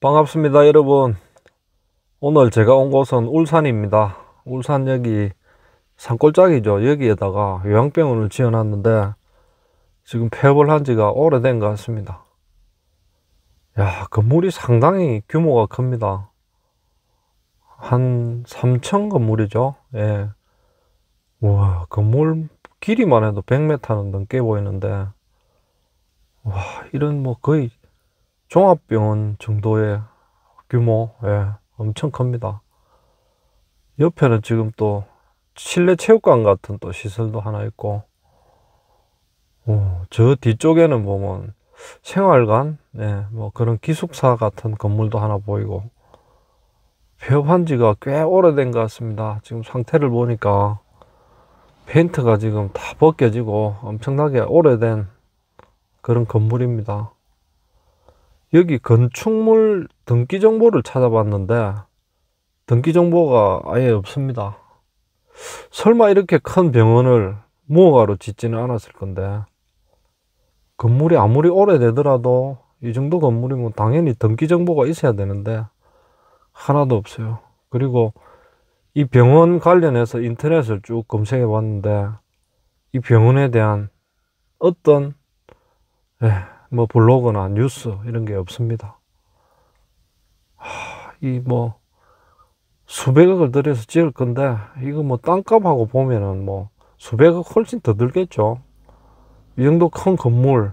반갑습니다 여러분 오늘 제가 온 곳은 울산입니다 울산 여기 산골짜기죠 여기에다가 요양병원을 지어놨는데 지금 폐업을 한 지가 오래된 것 같습니다 야 건물이 상당히 규모가 큽니다 한 3천 건물이죠 예. 와 건물 길이만 해도 100m는 넘게 보이는데 와 이런 뭐 거의 종합병원 정도의 규모, 예, 엄청 큽니다. 옆에는 지금 또 실내 체육관 같은 또 시설도 하나 있고, 오, 저 뒤쪽에는 보면 생활관, 예, 뭐 그런 기숙사 같은 건물도 하나 보이고, 폐업한 지가 꽤 오래된 것 같습니다. 지금 상태를 보니까 페트가 지금 다 벗겨지고 엄청나게 오래된 그런 건물입니다. 여기 건축물 등기 정보를 찾아봤는데 등기 정보가 아예 없습니다 설마 이렇게 큰 병원을 무허가로 짓지는 않았을 건데 건물이 아무리 오래되더라도 이 정도 건물이면 당연히 등기 정보가 있어야 되는데 하나도 없어요 그리고 이 병원 관련해서 인터넷을 쭉 검색해 봤는데 이 병원에 대한 어떤 에휴, 예, 뭐 블로그나 뉴스 이런 게 없습니다. 이 뭐 수백억을 들여서 지을 건데 이거 뭐 땅값하고 보면은 뭐 수백억 훨씬 더 들겠죠. 이 정도 큰 건물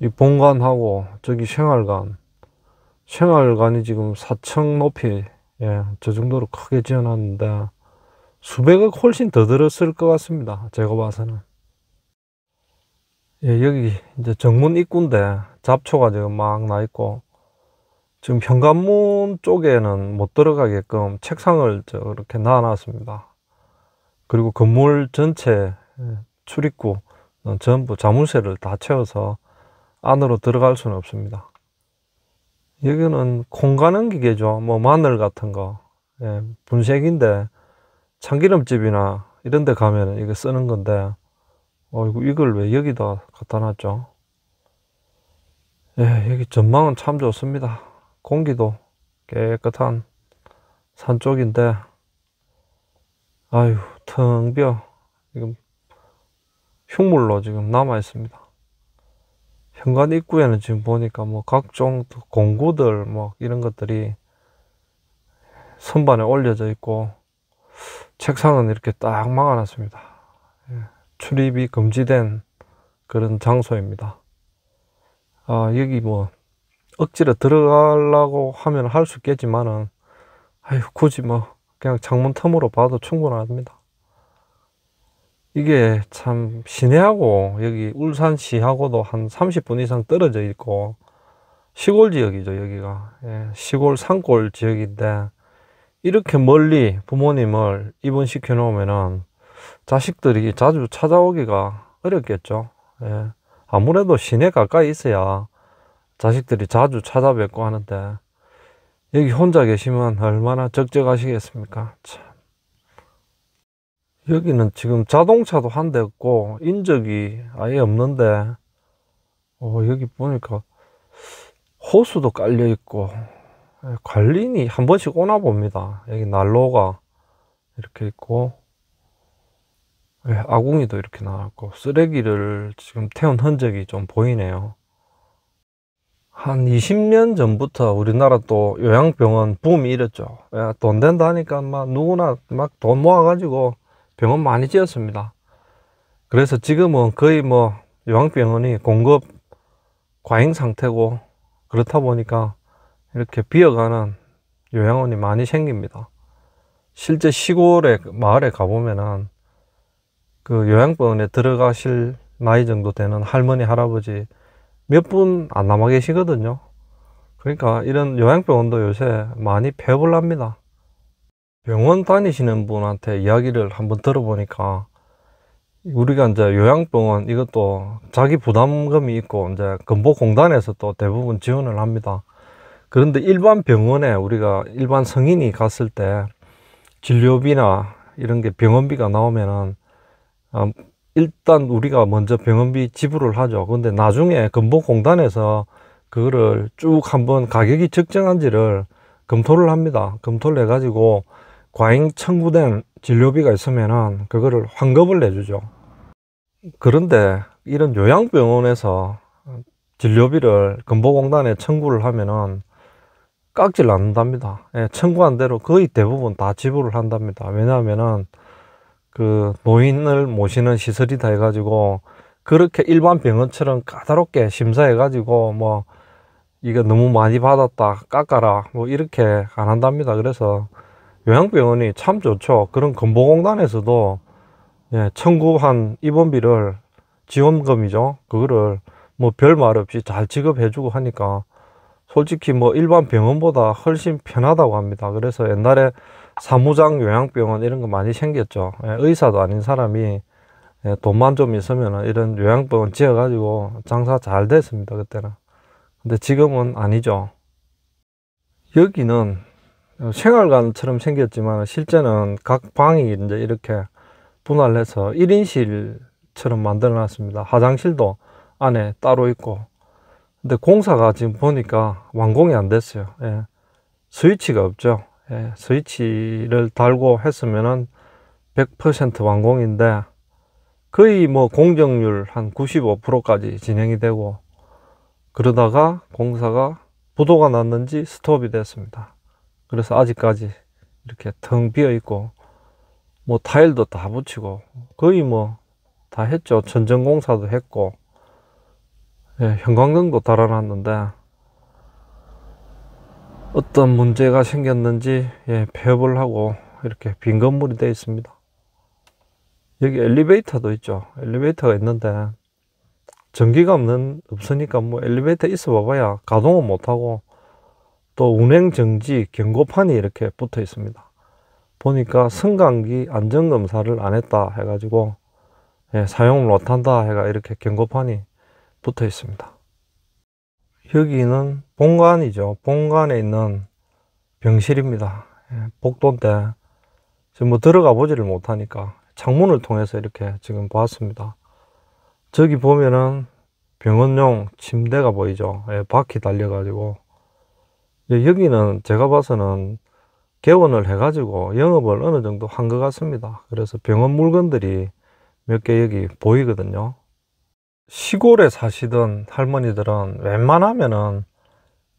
이 본관하고 저기 생활관 생활관이 지금 4층 높이 예, 저 정도로 크게 지어놨는데 수백억 훨씬 더 들었을 것 같습니다. 제가 봐서는. 예, 여기 이제 정문 입구인데 잡초가 지금 막 나 있고 지금 현관문 쪽에는 못 들어가게끔 책상을 저렇게 놔놨습니다. 그리고 건물 전체 예, 출입구 전부 자물쇠를 다 채워서 안으로 들어갈 수는 없습니다. 여기는 콩 가는 기계죠. 뭐 마늘 같은 거 예, 분쇄기인데 참기름집이나 이런 데 가면 이거 쓰는 건데 어이구 이걸 왜 여기다 갖다 놨죠 예 여기 전망은 참 좋습니다 공기도 깨끗한 산 쪽인데 아유 텅비어 지금 흉물로 지금 남아 있습니다 현관 입구에는 지금 보니까 뭐 각종 공구들 뭐 이런 것들이 선반에 올려져 있고 책상은 이렇게 딱 막아놨습니다 예. 출입이 금지된 그런 장소입니다. 아, 여기 뭐 억지로 들어가려고 하면 할 수 있겠지만은 아유 굳이 뭐 그냥 창문 틈으로 봐도 충분합니다. 이게 참 시내하고 여기 울산시하고도 한 30분 이상 떨어져 있고 시골 지역이죠 여기가 예, 시골 산골 지역인데 이렇게 멀리 부모님을 입원시켜 놓으면은 자식들이 자주 찾아오기가 어렵겠죠. 예. 아무래도 시내 가까이 있어야 자식들이 자주 찾아뵙고 하는데 여기 혼자 계시면 얼마나 적적하시겠습니까? 참. 여기는 지금 자동차도 한 대 없고 인적이 아예 없는데 오, 어, 여기 보니까 호수도 깔려 있고 예, 관리인이 한 번씩 오나 봅니다. 여기 난로가 이렇게 있고 예, 아궁이도 이렇게 나왔고 쓰레기를 지금 태운 흔적이 좀 보이네요 한 20년 전부터 우리나라 또 요양병원 붐이 일었죠돈 예, 된다 하니까 막 누구나 막 돈 모아 가지고 병원 많이 지었습니다 그래서 지금은 거의 뭐 요양병원이 공급 과잉 상태고 그렇다 보니까 이렇게 비어가는 요양원이 많이 생깁니다 실제 시골에 마을에 가보면은 그 요양병원에 들어가실 나이 정도 되는 할머니, 할아버지 몇 분 안 남아 계시거든요. 그러니까 이런 요양병원도 요새 많이 배불납니다. 병원 다니시는 분한테 이야기를 한번 들어보니까 우리가 이제 요양병원 이것도 자기 부담금이 있고 이제 건보공단에서 또 대부분 지원을 합니다. 그런데 일반 병원에 우리가 일반 성인이 갔을 때 진료비나 이런 게 병원비가 나오면은 어, 일단 우리가 먼저 병원비 지불을 하죠. 근데 나중에 근본공단에서 그거를 쭉 한번 가격이 적정한지를 검토를 합니다. 검토를 해가지고 과잉 청구된 진료비가 있으면은 그거를 환급을 내주죠. 그런데 이런 요양병원에서 진료비를 근보공단에 청구를 하면은 깎질 않는답니다. 예, 청구한 대로 거의 대부분 다 지불을 한답니다. 왜냐하면은 그 노인을 모시는 시설이다 해가지고 그렇게 일반 병원처럼 까다롭게 심사해가지고 뭐 이거 너무 많이 받았다 깎아라 뭐 이렇게 안 한답니다 그래서 요양병원이 참 좋죠 그런 건보공단에서도 예, 청구한 입원비를 지원금이죠 그거를 뭐 별말 없이 잘 지급해 주고 하니까 솔직히 뭐 일반 병원보다 훨씬 편하다고 합니다 그래서 옛날에 사무장 요양병원 이런 거 많이 생겼죠. 예, 의사도 아닌 사람이 예, 돈만 좀 있으면 이런 요양병원 지어가지고 장사 잘 됐습니다. 그때는. 근데 지금은 아니죠. 여기는 생활관처럼 생겼지만 실제는 각 방이 이제 이렇게 분할해서 1인실처럼 만들어 놨습니다. 화장실도 안에 따로 있고. 근데 공사가 지금 보니까 완공이 안 됐어요. 예. 스위치가 없죠. 예, 스위치를 달고 했으면은 100% 완공인데 거의 뭐 공정률 한 95%까지 진행이 되고 그러다가 공사가 부도가 났는지 스톱이 됐습니다. 그래서 아직까지 이렇게 텅 비어 있고 뭐 타일도 다 붙이고 거의 뭐 다 했죠. 전전공사도 했고 예, 형광등도 달아놨는데 어떤 문제가 생겼는지 예, 폐업을 하고 이렇게 빈 건물이 되어 있습니다 여기 엘리베이터도 있죠 엘리베이터가 있는데 전기가 없는 없으니까 뭐 엘리베이터 있어 봐봐야 가동은 못하고 또 운행 정지 경고판이 이렇게 붙어 있습니다 보니까 승강기 안전검사를 안 했다 해가지고 예, 사용을 못한다 해가 이렇게 경고판이 붙어 있습니다 여기는 본관이죠. 본관에 있는 병실입니다. 예, 복도인데 지금 뭐 들어가 보지를 못하니까 창문을 통해서 이렇게 지금 보았습니다. 저기 보면은 병원용 침대가 보이죠. 예, 바퀴 달려가지고 예, 여기는 제가 봐서는 개원을 해가지고 영업을 어느 정도 한 것 같습니다. 그래서 병원 물건들이 몇 개 여기 보이거든요. 시골에 사시던 할머니들은 웬만하면은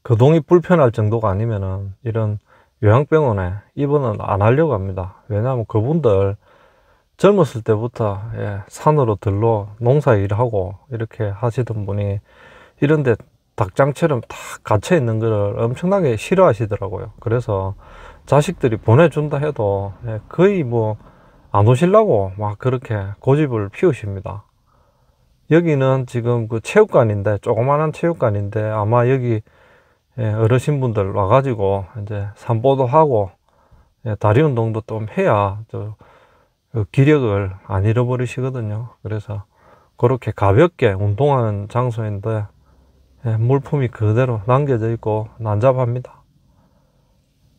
거동이 불편할 정도가 아니면은 이런 요양병원에 입원은 안 하려고 합니다. 왜냐하면 그분들 젊었을 때부터 예, 산으로 들러 농사 일하고 이렇게 하시던 분이 이런데 닭장처럼 다 갇혀 있는 거를 엄청나게 싫어하시더라고요. 그래서 자식들이 보내준다 해도 예, 거의 뭐 안오시려고막 그렇게 고집을 피우십니다. 여기는 지금 그 체육관인데 조그마한 체육관인데 아마 여기 예, 어르신분들 와가지고 이제 산보도 하고 예, 다리 운동도 좀 해야 저그 기력을 안 잃어버리시거든요. 그래서 그렇게 가볍게 운동하는 장소인데 예, 물품이 그대로 남겨져 있고 난잡합니다.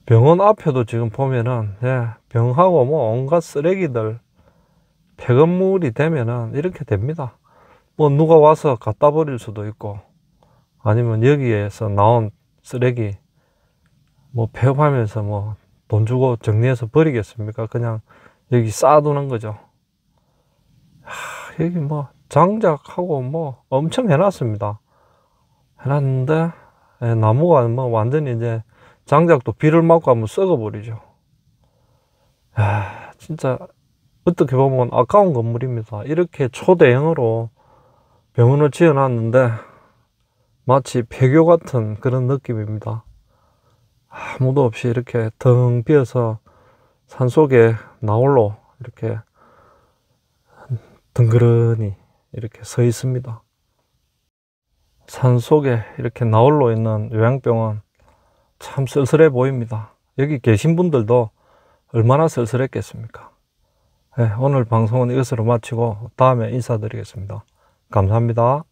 병원 앞에도 지금 보면은 예, 병하고 뭐 온갖 쓰레기들 폐건물이 되면은 이렇게 됩니다. 뭐 누가 와서 갖다 버릴 수도 있고 아니면 여기에서 나온 쓰레기 뭐 폐업하면서 뭐 돈 주고 정리해서 버리겠습니까? 그냥 여기 쌓아두는 거죠. 하, 여기 뭐 장작하고 뭐 엄청 해놨습니다. 해놨는데 예, 나무가 뭐 완전히 이제 장작도 비를 맞고 한번 썩어버리죠. 야, 진짜 어떻게 보면 아까운 건물입니다. 이렇게 초대형으로 병원을 지어놨는데 마치 폐교 같은 그런 느낌입니다. 아무도 없이 이렇게 덩 비어서 산 속에 나홀로 이렇게 덩그러니 이렇게 서 있습니다. 산 속에 이렇게 나홀로 있는 요양병원 참 쓸쓸해 보입니다. 여기 계신 분들도 얼마나 쓸쓸했겠습니까? 네, 오늘 방송은 이것으로 마치고 다음에 인사드리겠습니다. 감사합니다.